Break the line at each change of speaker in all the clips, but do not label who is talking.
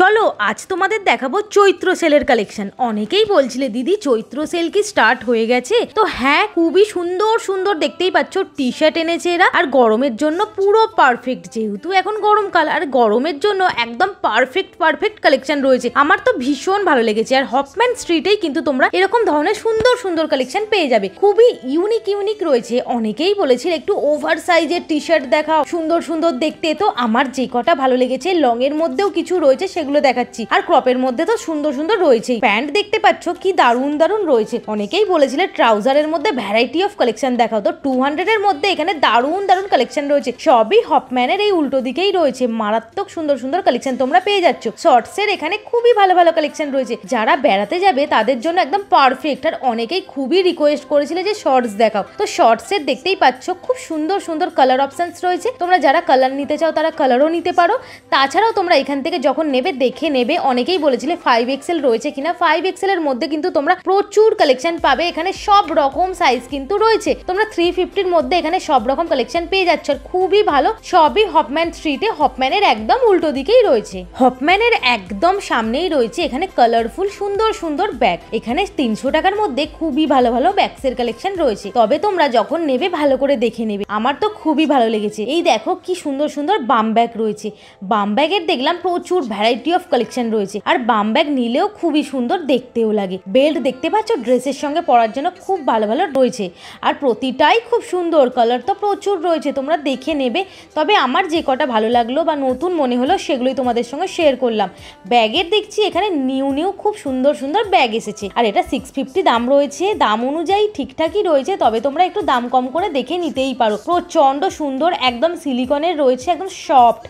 চলো আজ তোমাদের দেখাবো চৈত্র সেলের কালেকশন অনেকেই বলছিলে দিদি চৈত্র সেল কি স্টার্ট হয়ে গেছে তো হ্যাঁ খুবই সুন্দর সুন্দর দেখতেই পাচ্ছ টি শার্ট এনেছে এরা আর গরমের জন্য পুরো পারফেক্ট যেহেতু এখন গরমকাল আর গরমের জন্য একদম পারফেক্ট পারফেক্ট কালেকশন রয়েছে আমার তো ভীষণ ভালো লেগেছে আর হফম্যান স্ট্রিটেই কিন্তু তোমরা এরকম ধরনের সুন্দর সুন্দর কালেকশন পেয়ে যাবে খুবই ইউনিক ইউনিক রয়েছে অনেকেই বলেছিল একটু ওভার সাইজের টি শার্ট দেখাও সুন্দর সুন্দর দেখতে তো আমার যে কটা ভালো লেগেছে লং এর মধ্যেও কিছু রয়েছে সেগুলো সেগুলো দেখাচ্ছি আর ক্রপের মধ্যে তো সুন্দর সুন্দর রয়েছেই প্যান্ট দেখতে পাচ্ছ কি দারুণ দারুণ রয়েছে অনেকেই বলেছিলে ট্রাউজারের মধ্যে ভ্যারাইটি অফ কালেকশন দেখাও তো টু এর মধ্যে এখানে দারুণ দারুণ কালেকশন রয়েছে সবই হপম্যানের এই উল্টো দিকেই রয়েছে মারাত্মক সুন্দর সুন্দর কালেকশন তোমরা পেয়ে যাচ্ছ এর এখানে খুবই ভালো ভালো কালেকশন রয়েছে যারা বেড়াতে যাবে তাদের জন্য একদম পারফেক্ট আর অনেকেই খুবই রিকোয়েস্ট করেছিল যে শর্টস দেখাও তো শর্টস এর দেখতেই পাচ্ছ খুব সুন্দর সুন্দর কালার অপশন রয়েছে তোমরা যারা কালার নিতে চাও তারা কালারও নিতে পারো তাছাড়াও তোমরা এখান থেকে যখন নেবে দেখে নেবে অনেকেই বলেছিলে ফাইভ এক্সেল রয়েছে কিনা ফাইভ এক্সেল এর মধ্যে কিন্তু তোমরা প্রচুর কালেকশন পাবে এখানে সব রকম সাইজ কিন্তু রয়েছে তোমরা থ্রি ফিফটির মধ্যে এখানে সব রকম কালেকশন পেয়ে যাচ্ছ আর খুবই ভালো সবই হপম্যান স্ট্রিটে হপম্যানের একদম উল্টো দিকেই রয়েছে হপম্যানের একদম সামনেই রয়েছে এখানে কালারফুল সুন্দর সুন্দর ব্যাগ এখানে তিনশো টাকার মধ্যে খুবই ভালো ভালো ব্যাগস এর কালেকশন রয়েছে তবে তোমরা যখন নেবে ভালো করে দেখে নেবে আমার তো খুবই ভালো লেগেছে এই দেখো কি সুন্দর সুন্দর বাম ব্যাগ রয়েছে বাম ব্যাগের দেখলাম প্রচুর ভ্যারাইটি ভ্যারাইটি অফ কালেকশন রয়েছে আর বাম ব্যাগ নিলেও খুবই সুন্দর দেখতেও লাগে বেল্ট দেখতে পাচ্ছ ড্রেসের সঙ্গে পরার জন্য খুব ভালো ভালো রয়েছে আর প্রতিটাই খুব সুন্দর কালার তো প্রচুর রয়েছে তোমরা দেখে নেবে তবে আমার যে কটা ভালো লাগলো বা নতুন মনে হলো সেগুলোই তোমাদের সঙ্গে শেয়ার করলাম ব্যাগের দেখছি এখানে নিউ নিউ খুব সুন্দর সুন্দর ব্যাগ এসেছে আর এটা সিক্স ফিফটি দাম রয়েছে দাম অনুযায়ী ঠিকঠাকই রয়েছে তবে তোমরা একটু দাম কম করে দেখে নিতেই পারো প্রচণ্ড সুন্দর একদম সিলিকনের রয়েছে একদম সফট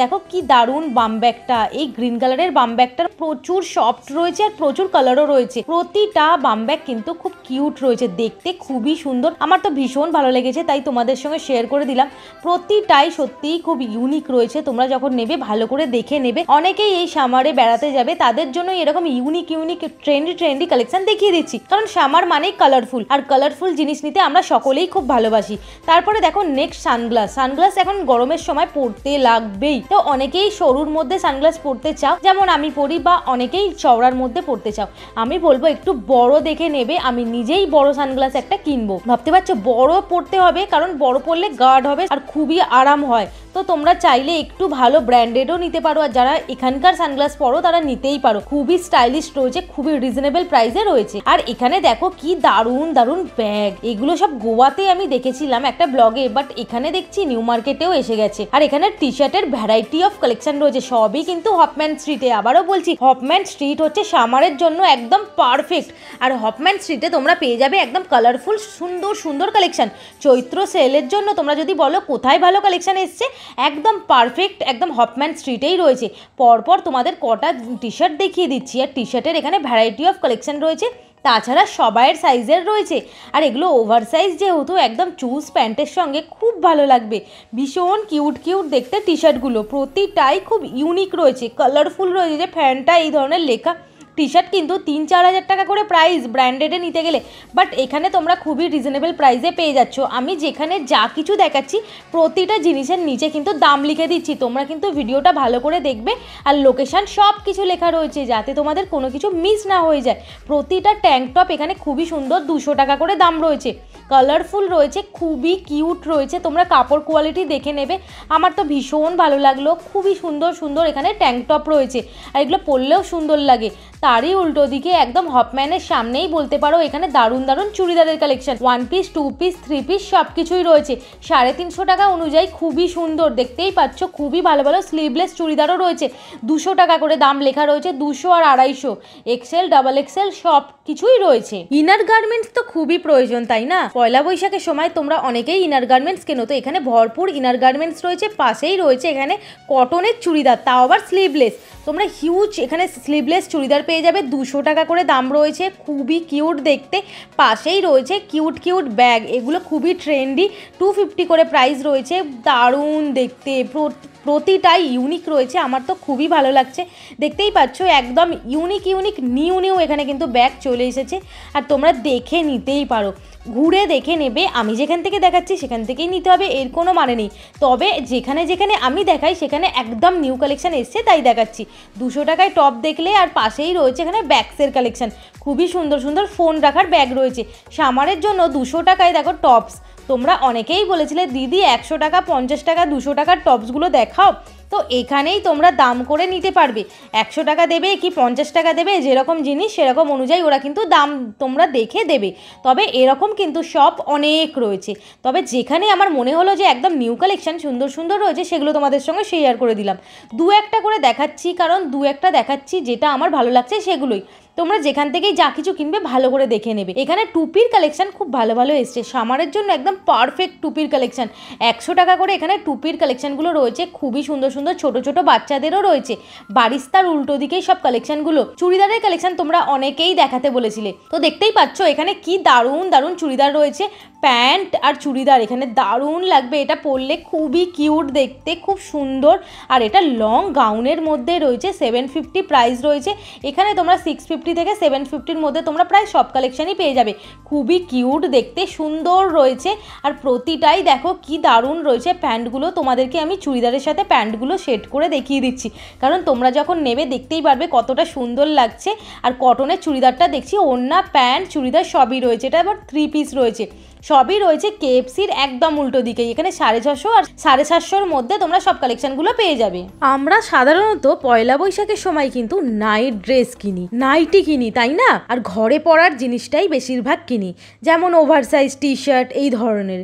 দেখো কি দারুণ বাম ব্যাগটা এই গ্রিন কালারের বাম ব্যাগটার প্রচুর সফট রয়েছে আর প্রচুর কালারও রয়েছে প্রতিটা বাম ব্যাগ কিন্তু খুব কিউট রয়েছে দেখতে খুবই সুন্দর আমার তো ভীষণ ভালো লেগেছে তাই তোমাদের সঙ্গে শেয়ার করে দিলাম প্রতিটাই সত্যিই খুব ইউনিক রয়েছে তোমরা যখন নেবে ভালো করে দেখে নেবে অনেকেই এই সামারে বেড়াতে যাবে তাদের জন্য এরকম unique unique trendy trendy collection দেখিয়ে দিচ্ছি কারণ সামার মানেই কালারফুল আর কালারফুল জিনিস নিতে আমরা সকলেই খুব ভালোবাসি তারপরে দেখো নেক্সট সানগ্লাস সানগ্লাস এখন গরমের সময় পড়তে লাগবেই তো অনেকেই সরুর মধ্যে সানগ্লাস পরতে চাও যেমন আমি পরি বা অনেকেই চওড়ার মধ্যে পরতে চাও আমি বলবো একটু বড় দেখে নেবে আমি নিজেই বড় সানগ্লাস একটা কিনবো ভাবতে পারছো বড় পরতে হবে কারণ বড় পরলে গার্ড হবে আর খুবই আরাম হয় তো তোমরা চাইলে একটু ভালো ব্র্যান্ডেডও নিতে পারো আর যারা এখানকার সানগ্লাস পরো তারা নিতেই পারো খুবই স্টাইলিশ রয়েছে খুবই রিজনেবল প্রাইসে রয়েছে আর এখানে দেখো কি দারুণ দারুণ ব্যাগ এগুলো সব গোয়াতে আমি দেখেছিলাম একটা ব্লগে বাট এখানে দেখছি নিউ মার্কেটেও এসে গেছে আর এখানে টি শার্টের ভ্যারাইটি অফ কালেকশন রয়েছে সবই কিন্তু হপম্যান স্ট্রিটে আবারও বলছি হপম্যান স্ট্রিট হচ্ছে সামারের জন্য একদম পারফেক্ট আর হপম্যান স্ট্রিটে তোমরা পেয়ে যাবে একদম কালারফুল সুন্দর সুন্দর কালেকশন চৈত্র সেলের জন্য তোমরা যদি বলো কোথায় ভালো কালেকশন এসছে একদম পারফেক্ট একদম হপম্যান স্ট্রিটেই রয়েছে পরপর তোমাদের কটা টি শার্ট দেখিয়ে দিচ্ছি আর টি শার্টের এখানে ভ্যারাইটি অফ কালেকশান রয়েছে তাছাড়া সবাইয়ের সাইজের রয়েছে আর এগুলো ওভার সাইজ যেহেতু একদম চুজ প্যান্টের সঙ্গে খুব ভালো লাগবে ভীষণ কিউট কিউট দেখতে টি শার্টগুলো প্রতিটাই খুব ইউনিক রয়েছে কালারফুল রয়েছে যে ফ্যানটা এই ধরনের লেখা টি শার্ট কিন্তু তিন চার হাজার টাকা করে প্রাইস ব্র্যান্ডেডে নিতে গেলে বাট এখানে তোমরা খুবই রিজনেবল প্রাইসে পেয়ে যাচ্ছ আমি যেখানে যা কিছু দেখাচ্ছি প্রতিটা জিনিসের নিচে কিন্তু দাম লিখে দিচ্ছি তোমরা কিন্তু ভিডিওটা ভালো করে দেখবে আর লোকেশান সব কিছু লেখা রয়েছে যাতে তোমাদের কোনো কিছু মিস না হয়ে যায় প্রতিটা ট্যাঙ্ক টপ এখানে খুবই সুন্দর দুশো টাকা করে দাম রয়েছে কালারফুল রয়েছে খুবই কিউট রয়েছে তোমরা কাপড় কোয়ালিটি দেখে নেবে আমার তো ভীষণ ভালো লাগলো খুবই সুন্দর সুন্দর এখানে ট্যাঙ্ক টপ রয়েছে আর এগুলো পরলেও সুন্দর লাগে তারই উল্টো দিকে একদম হপম্যানের সামনেই বলতে পারো এখানে দারুণ দারুণ চুড়িদারের collection one piece two piece three piece সব কিছুই রয়েছে সাড়ে তিনশো টাকা অনুযায়ী খুবই সুন্দর দেখতেই পাচ্ছ খুবই ভালো ভালো স্লিভলেস চুড়িদারও রয়েছে দুশো টাকা করে দাম লেখা রয়েছে দুশো আর আড়াইশো এক্সেল ডাবল এক্সেল সব কিছুই রয়েছে ইনার গার্মেন্টস তো খুবই প্রয়োজন তাই না পয়লা বৈশাখের সময় তোমরা অনেকেই ইনার গার্মেন্টস কেনো তো এখানে ভরপুর ইনার গার্মেন্টস রয়েছে পাশেই রয়েছে এখানে কটনের চুড়িদার তাও আবার স্লিভলেস তোমরা হিউজ এখানে স্লিভলেস চুড়িদার পেয়ে পেয়ে যাবে দুশো টাকা করে দাম রয়েছে খুবই কিউট দেখতে পাশেই রয়েছে কিউট কিউট ব্যাগ এগুলো খুবই ট্রেন্ডি টু ফিফটি করে প্রাইস রয়েছে দারুণ দেখতে প্রত্যেক প্রতিটাই ইউনিক রয়েছে আমার তো খুবই ভালো লাগছে দেখতেই পাচ্ছ একদম ইউনিক ইউনিক নিউ নিউ এখানে কিন্তু ব্যাগ চলে এসেছে আর তোমরা দেখে নিতেই পারো ঘুরে দেখে নেবে আমি যেখান থেকে দেখাচ্ছি সেখান থেকেই নিতে হবে এর কোনো মানে নেই তবে যেখানে যেখানে আমি দেখাই সেখানে একদম নিউ কালেকশান এসছে তাই দেখাচ্ছি দুশো টাকায় টপ দেখলে আর পাশেই রয়েছে এখানে ব্যাগসের কালেকশান খুবই সুন্দর সুন্দর ফোন রাখার ব্যাগ রয়েছে সামারের জন্য দুশো টাকায় দেখো টপস তোমরা অনেকেই বলেছিলে দিদি একশো টাকা পঞ্চাশ টাকা দুশো টাকার টপসগুলো দেখাও তো এখানেই তোমরা দাম করে নিতে পারবে একশো টাকা দেবে কি পঞ্চাশ টাকা দেবে যেরকম জিনিস সেরকম অনুযায়ী ওরা কিন্তু দাম তোমরা দেখে দেবে তবে এরকম কিন্তু সব অনেক রয়েছে তবে যেখানে আমার মনে হলো যে একদম নিউ কালেকশান সুন্দর সুন্দর রয়েছে সেগুলো তোমাদের সঙ্গে শেয়ার করে দিলাম দু একটা করে দেখাচ্ছি কারণ দু একটা দেখাচ্ছি যেটা আমার ভালো লাগছে সেগুলোই তোমরা যেখান থেকেই যা কিছু কিনবে ভালো করে দেখে নেবে এখানে টুপির কালেকশন খুব ভালো ভালো এসছে সামারের জন্য একদম পারফেক্ট টুপির কালেকশন একশো টাকা করে এখানে টুপির কালেকশানগুলো রয়েছে খুবই সুন্দর সুন্দর ছোট ছোট বাচ্চাদেরও রয়েছে বাড়িস্তার উল্টো দিকেই সব কালেকশানগুলো চুড়িদারের কালেকশান তোমরা অনেকেই দেখাতে বলেছিলে তো দেখতেই পাচ্ছ এখানে কি দারুণ দারুণ চুড়িদার রয়েছে প্যান্ট আর চুড়িদার এখানে দারুণ লাগবে এটা পরলে খুবই কিউট দেখতে খুব সুন্দর আর এটা লং গাউনের মধ্যে রয়েছে সেভেন ফিফটি প্রাইস রয়েছে এখানে তোমরা সিক্স ফিফটি ফিফটি থেকে সেভেন ফিফটির মধ্যে তোমরা প্রায় সব কালেকশানই পেয়ে যাবে খুবই কিউট দেখতে সুন্দর রয়েছে আর প্রতিটাই দেখো কি দারুণ রয়েছে প্যান্টগুলো তোমাদেরকে আমি চুড়িদারের সাথে প্যান্টগুলো সেট করে দেখিয়ে দিচ্ছি কারণ তোমরা যখন নেবে দেখতেই পারবে কতটা সুন্দর লাগছে আর কটনের চুড়িদারটা দেখছি ওড়না প্যান্ট চুড়িদার সবই রয়েছে এটা আবার থ্রি পিস রয়েছে সবই রয়েছে কেএফসির একদম উল্টো দিকেই এখানে সাড়ে ছশো আর সাড়ে সাতশোর মধ্যে তোমরা সব কালেকশনগুলো পেয়ে যাবে আমরা সাধারণত পয়লা বৈশাখের সময় কিন্তু নাইট ড্রেস কিনি নাইটি কিনি তাই না আর ঘরে পরার জিনিসটাই বেশিরভাগ কিনি যেমন ওভারসাইজ টি শার্ট এই ধরনের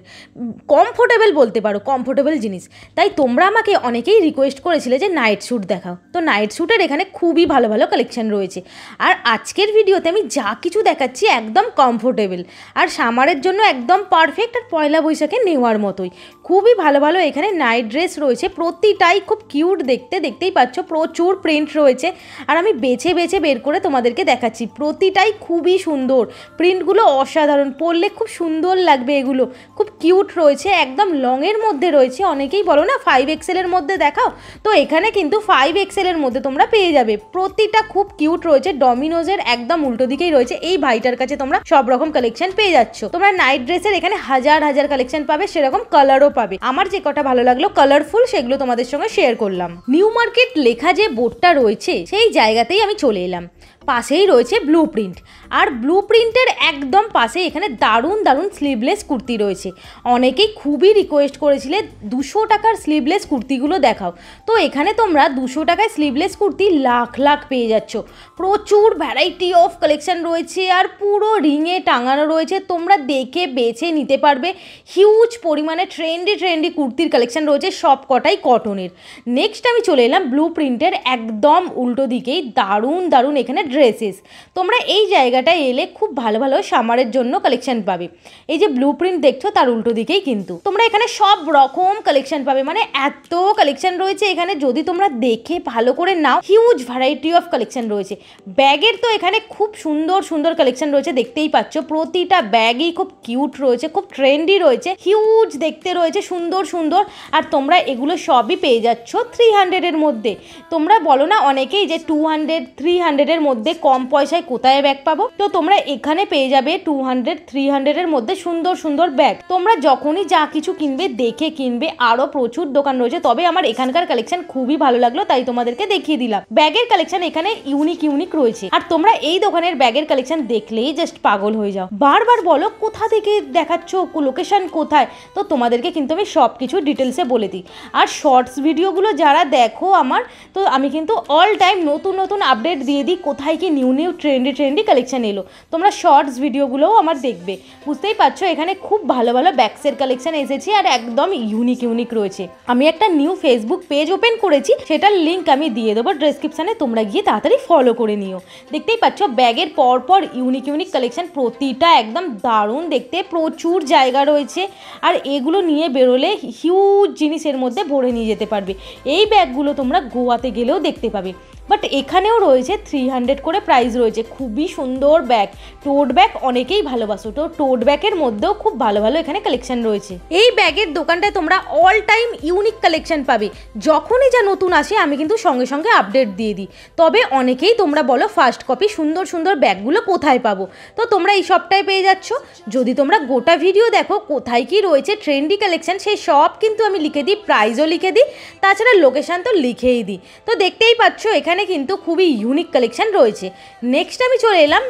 কমফোর্টেবল বলতে পারো কমফোর্টেবল জিনিস তাই তোমরা আমাকে অনেকেই রিকোয়েস্ট করেছিলে যে নাইট শ্যুট দেখাও তো নাইট শ্যুটের এখানে খুবই ভালো ভালো কালেকশন রয়েছে আর আজকের ভিডিওতে আমি যা কিছু দেখাচ্ছি একদম কমফোর্টেবল আর সামারের জন্য একদম একদম পারফেক্ট আর পয়লা বৈশাখে নেওয়ার মতোই খুবই ভালো ভালো এখানে নাইট ড্রেস রয়েছে প্রতিটাই খুব কিউট দেখতে দেখতেই পাচ্ছ প্রচুর প্রিন্ট রয়েছে আর আমি বেছে বেছে বের করে তোমাদেরকে দেখাচ্ছি প্রতিটাই খুবই সুন্দর প্রিন্টগুলো অসাধারণ পরলে খুব সুন্দর লাগবে এগুলো খুব কিউট রয়েছে একদম লংয়ের মধ্যে রয়েছে অনেকেই বলো না ফাইভ এক্সেলের মধ্যে দেখাও তো এখানে কিন্তু ফাইভ এক্সেলের মধ্যে তোমরা পেয়ে যাবে প্রতিটা খুব কিউট রয়েছে ডমিনোজের একদম উল্টো দিকেই রয়েছে এই ভাইটার কাছে তোমরা সব রকম কালেকশন পেয়ে যাচ্ছ তোমরা নাইট ড্রেস ড্রেসের এখানে হাজার হাজার কালেকশন পাবে সেরকম কালারও পাবে আমার যে কটা ভালো লাগলো কালারফুল সেগুলো তোমাদের সঙ্গে শেয়ার করলাম নিউ মার্কেট লেখা যে বোর্ডটা রয়েছে সেই জায়গাতেই আমি চলে এলাম পাশেই রয়েছে ব্লু প্রিন্ট আর ব্লু প্রিন্টের একদম পাশে এখানে দারুণ দারুণ স্লিভলেস কুর্তি রয়েছে অনেকেই খুবই রিকোয়েস্ট করেছিলে দুশো টাকার স্লিভলেস কুর্তিগুলো দেখাও তো এখানে তোমরা দুশো টাকায় স্লিভলেস কুর্তি লাখ লাখ পেয়ে যাচ্ছ প্রচুর ভ্যারাইটি অফ কালেকশান রয়েছে আর পুরো রিংয়ে টাঙানো রয়েছে তোমরা দেখে বেছে নিতে পারবে হিউজ পরিমাণে ট্রেন্ডি ট্রেন্ডি কুর্তির কালেকশান রয়েছে সব কটাই কটনের নেক্সট আমি চলে এলাম ব্লু প্রিন্টের একদম উল্টো দিকেই দারুণ দারুণ এখানে ড্রেসেস তোমরা এই জায়গাটায় এলে খুব ভালো ভালো সামারের জন্য কালেকশন পাবে এই যে ব্লু প্রিন্ট দেখছো তার উল্টো দিকেই কিন্তু তোমরা এখানে সব রকম কালেকশন পাবে মানে এত কালেকশন রয়েছে এখানে যদি তোমরা দেখে ভালো করে নাও হিউজ ভ্যারাইটি অফ কালেকশন রয়েছে ব্যাগের তো এখানে খুব সুন্দর সুন্দর কালেকশন রয়েছে দেখতেই পাচ্ছ প্রতিটা ব্যাগই খুব কিউট রয়েছে খুব ট্রেন্ডি রয়েছে হিউজ দেখতে রয়েছে সুন্দর সুন্দর আর তোমরা এগুলো সবই পেয়ে যাচ্ছ থ্রি হান্ড্রেডের মধ্যে তোমরা বলো না অনেকেই যে টু হান্ড্রেড থ্রি হান্ড্রেডের মধ্যে মধ্যে কম পয়সায় কোথায় ব্যাগ পাবো তো তোমরা এখানে পেয়ে যাবে টু হান্ড্রেড থ্রি হান্ড্রেডের মধ্যে সুন্দর সুন্দর ব্যাগ তোমরা যখনই যা কিছু কিনবে দেখে কিনবে আরও প্রচুর দোকান রয়েছে তবে আমার এখানকার কালেকশন খুবই ভালো লাগলো তাই তোমাদেরকে দেখিয়ে দিলাম ব্যাগের কালেকশন এখানে ইউনিক ইউনিক রয়েছে আর তোমরা এই দোকানের ব্যাগের কালেকশন দেখলেই জাস্ট পাগল হয়ে যাও বারবার বলো কোথা থেকে দেখাচ্ছ লোকেশন কোথায় তো তোমাদেরকে কিন্তু আমি সব কিছু ডিটেলসে বলে দিই আর শর্টস ভিডিওগুলো যারা দেখো আমার তো আমি কিন্তু অল টাইম নতুন নতুন আপডেট দিয়ে দিই কোথায় কি new new trendy trendy collection এলো তোমরা শর্টস ভিডিওগুলোও আমার দেখবে বুঝতেই পারছো এখানে খুব ভালো ভালো ব্যাগসের কালেকশান এসেছে আর একদম ইউনিক ইউনিক রয়েছে আমি একটা নিউ ফেসবুক পেজ ওপেন করেছি সেটার লিঙ্ক আমি দিয়ে দেবো ডেসক্রিপশানে তোমরা গিয়ে তাড়াতাড়ি ফলো করে নিও দেখতেই পাচ্ছ ব্যাগের পর পর ইউনিক ইউনিক কালেকশান প্রতিটা একদম দারুণ দেখতে প্রচুর জায়গা রয়েছে আর এগুলো নিয়ে বেরোলে হিউজ জিনিসের মধ্যে ভরে নিয়ে যেতে পারবে এই ব্যাগগুলো তোমরা গোয়াতে গেলেও দেখতে পাবে বাট এখানেও রয়েছে থ্রি হান্ড্রেড করে প্রাইস রয়েছে খুবই সুন্দর ব্যাগ টোট ব্যাগ অনেকেই ভালোবাসো তো টোট ব্যাগের মধ্যেও খুব ভালো ভালো এখানে কালেকশন রয়েছে এই ব্যাগের দোকানটায় তোমরা অল টাইম ইউনিক কালেকশন পাবে যখনই যা নতুন আসে আমি কিন্তু সঙ্গে সঙ্গে আপডেট দিয়ে দিই তবে অনেকেই তোমরা বলো ফার্স্ট কপি সুন্দর সুন্দর ব্যাগগুলো কোথায় পাবো তো তোমরা এই সবটাই পেয়ে যাচ্ছ যদি তোমরা গোটা ভিডিও দেখো কোথায় কি রয়েছে ট্রেন্ডি কালেকশন সেই সব কিন্তু আমি লিখে দিই প্রাইজও লিখে দিই তাছাড়া লোকেশান তো লিখেই দিই তো দেখতেই পাচ্ছ এখানে এখানে কিন্তু খুবই ইউনিক কালেকশান রয়েছে নেক্সট আমি চলে এলাম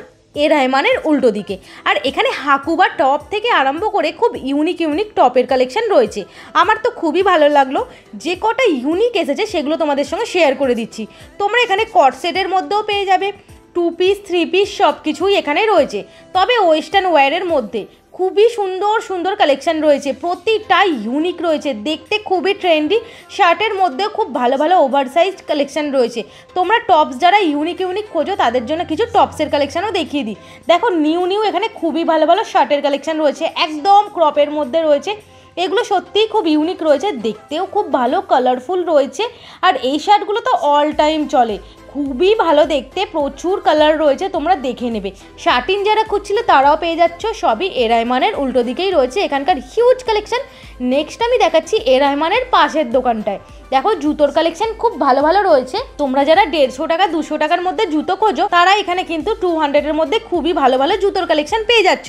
এ রহমানের উল্টো দিকে আর এখানে হাকু বা টপ থেকে আরম্ভ করে খুব ইউনিক ইউনিক টপের কালেকশান রয়েছে আমার তো খুবই ভালো লাগলো যে কটা ইউনিক এসেছে সেগুলো তোমাদের সঙ্গে শেয়ার করে দিচ্ছি তোমরা এখানে কটসেটের মধ্যেও পেয়ে যাবে টু পিস থ্রি পিস সব কিছুই এখানে রয়েছে তবে ওয়েস্টার্ন ওয়্যারের মধ্যে খুবই সুন্দর সুন্দর কালেকশান রয়েছে প্রতিটা ইউনিক রয়েছে দেখতে খুবই ট্রেন্ডি শার্টের মধ্যে খুব ভালো ভালো ওভারসাইজ কালেকশান রয়েছে তোমরা টপস যারা ইউনিক ইউনিক খোঁজো তাদের জন্য কিছু টপসের কালেকশানও দেখিয়ে দিই দেখো নিউ নিউ এখানে খুবই ভালো ভালো শার্টের কালেকশান রয়েছে একদম ক্রপের মধ্যে রয়েছে এগুলো সত্যিই খুব ইউনিক রয়েছে দেখতেও খুব ভালো কালারফুল রয়েছে আর এই শার্টগুলো তো অল টাইম চলে খুবই ভালো দেখতে প্রচুর কালার রয়েছে তোমরা দেখে নেবে শার্টিন যারা খুঁজছিলে তারাও পেয়ে যাচ্ছ সবই এ রাহমানের উল্টো দিকেই রয়েছে এখানকার হিউজ কালেকশন নেক্সট আমি দেখাচ্ছি এ রাহমানের পাশের দোকানটায় দেখো জুতোর কালেকশন খুব ভালো ভালো রয়েছে তোমরা যারা দেড়শো টাকা দুশো টাকার মধ্যে জুতো খোঁজো তারা এখানে কিন্তু টু হান্ড্রেডের মধ্যে খুবই ভালো ভালো জুতোর কালেকশন পেয়ে যাচ্ছ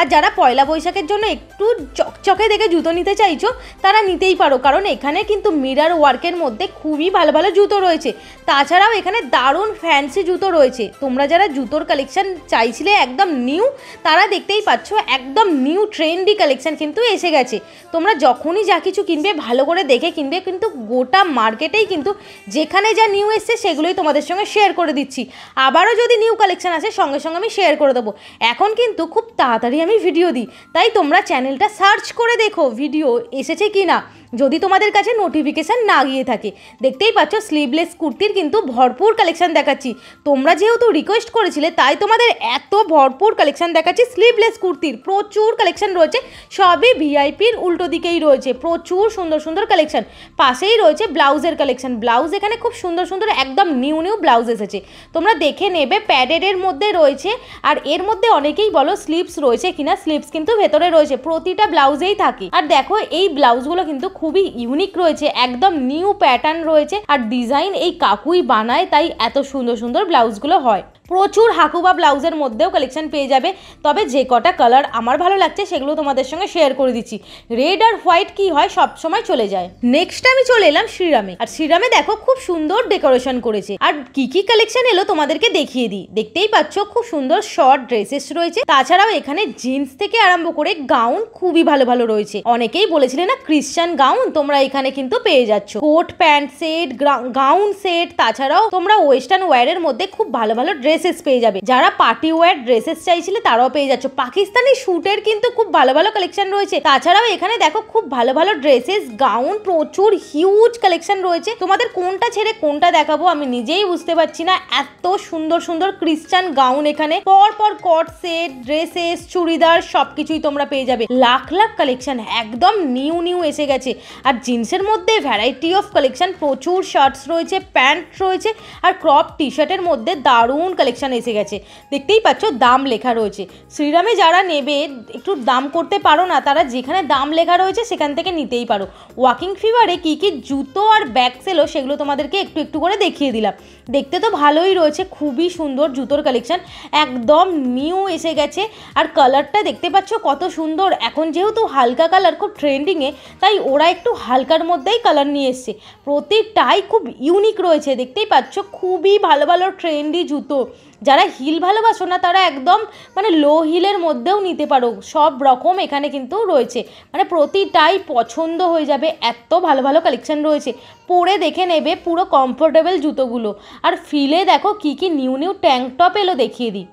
আর যারা পয়লা বৈশাখের জন্য একটু চকচকে দেখে জুতো নিতে চাইছো তারা নিতেই পারো কারণ এখানে কিন্তু মিরার ওয়ার্কের মধ্যে খুবই ভালো ভালো জুতো রয়েছে তাছাড়াও এখানে দারুণ ফ্যান্সি জুতো রয়েছে তোমরা যারা জুতোর কালেকশান চাইছিলে একদম নিউ তারা দেখতেই পাচ্ছ একদম নিউ ট্রেন্ডি কালেকশান কিন্তু এসে গেছে তোমরা যখনই যা কিছু কিনবে ভালো করে দেখে কিনবে কিন্তু গোটা মার্কেটেই কিন্তু যেখানে যা নিউ এসছে সেগুলোই তোমাদের সঙ্গে শেয়ার করে দিচ্ছি আবারও যদি নিউ কালেকশান আসে সঙ্গে সঙ্গে আমি শেয়ার করে দেবো এখন কিন্তু খুব তাড়াতাড়ি আমি ভিডিও দিই তাই তোমরা চ্যানেলটা সার্চ করে দেখো ভিডিও এসেছে কি না যদি তোমাদের কাছে নোটিফিকেশান না গিয়ে থাকে দেখতেই পাচ্ছ স্লিভলেস কুর্তির কিন্তু ভরপুর কালেকশান দেখাচ্ছি তোমরা যেহেতু রিকোয়েস্ট করেছিলে তাই তোমাদের এত ভরপুর কালেকশান দেখাচ্ছি স্লিভলেস কুর্তির প্রচুর কালেকশান রয়েছে সবই ভিআইপির উল্টো দিকেই রয়েছে প্রচুর সুন্দর সুন্দর কালেকশান পাশেই রয়েছে ব্লাউজের কালেকশান ব্লাউজ এখানে খুব সুন্দর সুন্দর একদম নিউ নিউ ব্লাউজ এসেছে তোমরা দেখে নেবে প্যাডেডের মধ্যে রয়েছে আর এর মধ্যে অনেকেই বলো স্লিপস রয়েছে কিনা স্লিপস কিন্তু ভেতরে রয়েছে প্রতিটা ব্লাউজেই থাকে আর দেখো এই ব্লাউজগুলো কিন্তু খুবই ইউনিক রয়েছে একদম নিউ প্যাটার্ন রয়েছে আর ডিজাইন এই কাকুই বানায় তাই এত সুন্দর সুন্দর ব্লাউজগুলো হয় প্রচুর হাকু বা ব্লাউজের মধ্যেও কালেকশন পেয়ে যাবে তবে যে কটা কালার আমার ভালো লাগছে সেগুলো তোমাদের সঙ্গে শেয়ার করে দিচ্ছি রেড আর হোয়াইট কি হয় সব সময় চলে যায় নেক্সট আমি চলে এলাম শ্রীরামে আর শ্রীরামে দেখো খুব সুন্দর ডেকোরেশন করেছে আর কি কি কালেকশন এলো তোমাদেরকে দেখিয়ে দিই দেখতেই পাচ্ছ খুব সুন্দর শর্ট ড্রেসেস রয়েছে তাছাড়াও এখানে জিন্স থেকে আরম্ভ করে গাউন খুবই ভালো ভালো রয়েছে অনেকেই বলেছিলে না ক্রিশ্চান গাউন তোমরা এখানে কিন্তু পেয়ে যাচ্ছ coat pant set gown set তাছাড়াও তোমরা ওয়েস্টার্ন ওয়্যারের মধ্যে খুব ভালো ভালো ড্রেস ড্রেসেস পেয়ে যাবে যারা পার্টি ওয়ার ড্রেসেস চাইছিলে তারাও পেয়ে যাচ্ছ পাকিস্তানি শুটের কিন্তু খুব ভালো ভালো কালেকশন রয়েছে তাছাড়াও এখানে দেখো খুব ভালো ভালো ড্রেসেস গাউন প্রচুর হিউজ কালেকশন রয়েছে তোমাদের কোনটা ছেড়ে কোনটা দেখাবো আমি নিজেই বুঝতে পারছি না এত সুন্দর সুন্দর ক্রিশ্চান গাউন এখানে পর পর কট সেট ড্রেসেস চুড়িদার সবকিছুই তোমরা পেয়ে যাবে লাখ লাখ কালেকশন একদম নিউ নিউ এসে গেছে আর জিন্সের মধ্যে ভ্যারাইটি অফ কালেকশন প্রচুর শার্টস রয়েছে প্যান্ট রয়েছে আর ক্রপ টি শার্টের মধ্যে দারুণ কালেকশান এসে গেছে দেখতেই পাচ্ছ দাম লেখা রয়েছে শ্রীরামে যারা নেবে একটু দাম করতে পারো না তারা যেখানে দাম লেখা রয়েছে সেখান থেকে নিতেই পারো ওয়াকিং ফিভারে কী কী জুতো আর ব্যাগ সেলো সেগুলো তোমাদেরকে একটু একটু করে দেখিয়ে দিলাম দেখতে তো ভালোই রয়েছে খুবই সুন্দর জুতোর কালেকশান একদম নিউ এসে গেছে আর কালারটা দেখতে পাচ্ছ কত সুন্দর এখন যেহেতু হালকা কালার খুব ট্রেন্ডিংয়ে তাই ওরা একটু হালকার মধ্যেই কালার নিয়ে এসছে প্রতিটাই খুব ইউনিক রয়েছে দেখতেই পাচ্ছ খুবই ভালো ভালো ট্রেন্ডি জুতো যারা হিল ভালোবাসো না তারা একদম মানে লো হিলের মধ্যেও নিতে পারো সব রকম এখানে কিন্তু রয়েছে মানে প্রতিটাই পছন্দ হয়ে যাবে এত ভালো ভালো কালেকশান রয়েছে পরে দেখে নেবে পুরো কমফোর্টেবল জুতোগুলো আর ফিলে দেখো কি কি নিউ নিউ ট্যাঙ্ক টপ এলো দেখিয়ে দিই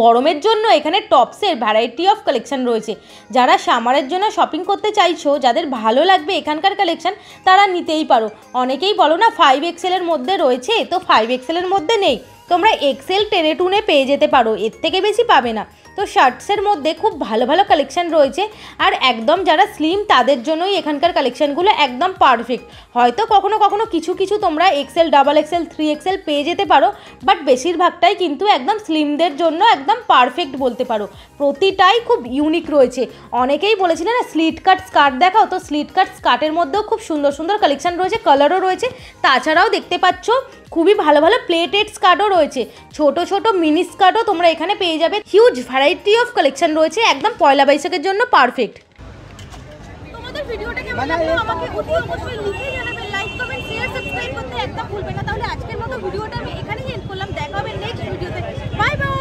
গরমের জন্য এখানে টপসের ভ্যারাইটি অফ কালেকশান রয়েছে যারা সামারের জন্য শপিং করতে চাইছো যাদের ভালো লাগবে এখানকার কালেকশান তারা নিতেই পারো অনেকেই বলো না ফাইভ এক্সেলের মধ্যে রয়েছে তো ফাইভ এক্সেলের মধ্যে নেই তোমরা এক্সেল টেনে টুনে পেয়ে যেতে পারো এর থেকে বেশি পাবে না তো শার্টসের মধ্যে খুব ভালো ভালো কালেকশান রয়েছে আর একদম যারা স্লিম তাদের জন্যই এখানকার কালেকশানগুলো একদম পারফেক্ট হয়তো কখনো কখনো কিছু কিছু তোমরা XL double XL three XL পেয়ে যেতে পারো বাট বেশিরভাগটাই কিন্তু একদম স্লিমদের জন্য একদম পারফেক্ট বলতে পারো প্রতিটাই খুব ইউনিক রয়েছে অনেকেই বলেছিলেন না স্লিট কাট স্কার্ট দেখাও তো স্লিট কাট স্কার্টের মধ্যেও খুব সুন্দর সুন্দর কালেকশান রয়েছে কালারও রয়েছে তাছাড়াও দেখতে পাচ্ছ খুবই ভালো ভালো প্লেটেড স্কার্টও রয়েছে ছোট ছোট মিনি স্কার্টও তোমরা এখানে পেয়ে যাবে huge variety variety of collection রয়েছে একদম পয়লা বৈশাখের জন্য পারফেক্ট ভিডিওটা কেমন লাগলো মানে আমাকে অতি অবশ্যই লিখে জানাবেন লাইক কমেন্ট শেয়ার সাবস্ক্রাইব করতে একদম ভুলবেন না তাহলে আজকের মতো ভিডিওটা আমি এখানেই এন্ড করলাম দেখা হবে নেক্সট ভিডিওতে বাই বাই